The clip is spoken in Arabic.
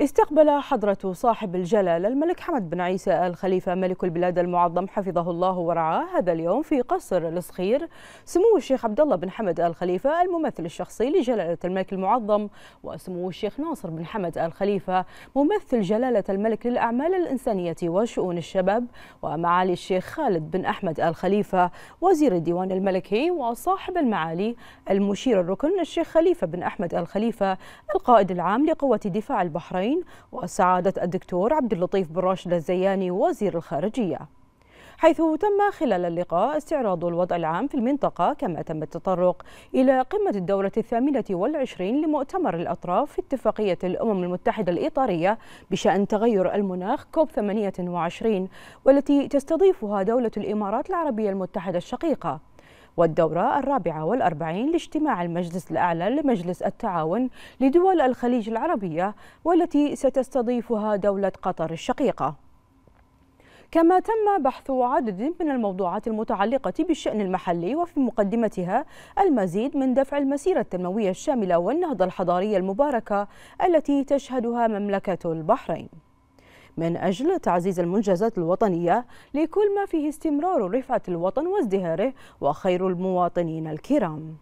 استقبل حضرة صاحب الجلالة الملك حمد بن عيسى آل خليفة ملك البلاد المعظم حفظه الله ورعاه هذا اليوم في قصر الصخير سمو الشيخ عبد الله بن حمد آل خليفة الممثل الشخصي لجلالة الملك المعظم وسمو الشيخ ناصر بن حمد آل خليفة ممثل جلالة الملك للأعمال الإنسانية وشؤون الشباب ومعالي الشيخ خالد بن أحمد آل خليفة وزير الديوان الملكي وصاحب المعالي المشير الركن الشيخ خليفة بن أحمد آل خليفة القائد العام لقوة دفاع البحرين الحرمين وسعادة الدكتور عبد اللطيف بن راشد الزياني وزير الخارجية حيث تم خلال اللقاء استعراض الوضع العام في المنطقة كما تم التطرق إلى قمة الدورة الثامنة والعشرين لمؤتمر الأطراف في اتفاقية الأمم المتحدة الإطارية بشأن تغير المناخ كوب 28 والتي تستضيفها دولة الإمارات العربية المتحدة الشقيقة والدورة الرابعة والأربعين لاجتماع المجلس الأعلى لمجلس التعاون لدول الخليج العربية والتي ستستضيفها دولة قطر الشقيقة كما تم بحث عدد من الموضوعات المتعلقة بالشأن المحلي وفي مقدمتها المزيد من دفع المسيرة التنموية الشاملة والنهضة الحضارية المباركة التي تشهدها مملكة البحرين من أجل تعزيز المنجزات الوطنية لكل ما فيه استمرار رفعة الوطن وازدهاره وخير المواطنين الكرام